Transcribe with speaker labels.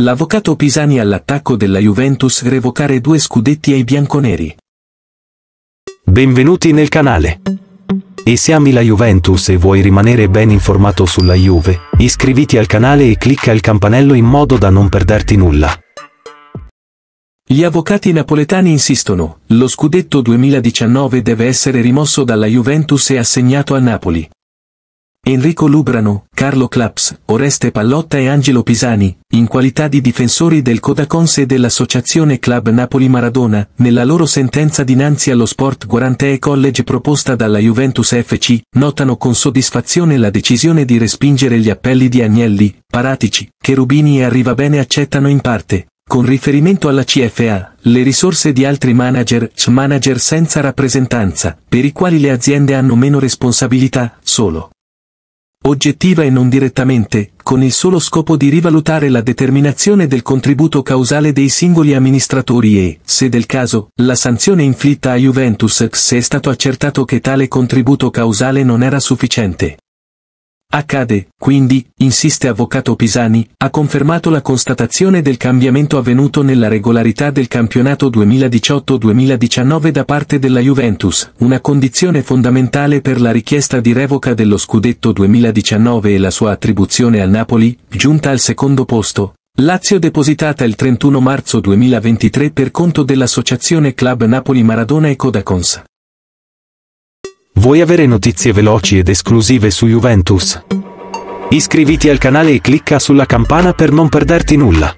Speaker 1: L'avvocato Pisani all'attacco della Juventus revocare due scudetti ai bianconeri.
Speaker 2: Benvenuti nel canale. E se ami la Juventus e vuoi rimanere ben informato sulla Juve, iscriviti al canale e clicca il campanello in modo da non perderti nulla.
Speaker 1: Gli avvocati napoletani insistono, lo scudetto 2019 deve essere rimosso dalla Juventus e assegnato a Napoli. Enrico Lubrano, Carlo Claps, Oreste Pallotta e Angelo Pisani, in qualità di difensori del Codaconse e dell'Associazione Club Napoli Maradona, nella loro sentenza dinanzi allo Sport Guarantee College proposta dalla Juventus FC, notano con soddisfazione la decisione di respingere gli appelli di Agnelli, Paratici, Cherubini e Arrivabene accettano in parte, con riferimento alla CFA, le risorse di altri manager, manager senza rappresentanza, per i quali le aziende hanno meno responsabilità, solo oggettiva e non direttamente, con il solo scopo di rivalutare la determinazione del contributo causale dei singoli amministratori e, se del caso, la sanzione inflitta a Juventus se è stato accertato che tale contributo causale non era sufficiente. Accade, quindi, insiste avvocato Pisani, ha confermato la constatazione del cambiamento avvenuto nella regolarità del campionato 2018-2019 da parte della Juventus, una condizione fondamentale per la richiesta di revoca dello scudetto 2019 e la sua attribuzione al Napoli, giunta al secondo posto. Lazio depositata il 31 marzo 2023 per conto dell'associazione Club
Speaker 2: Napoli Maradona e Codacons. Vuoi avere notizie veloci ed esclusive su Juventus? Iscriviti al canale e clicca sulla campana per non perderti nulla.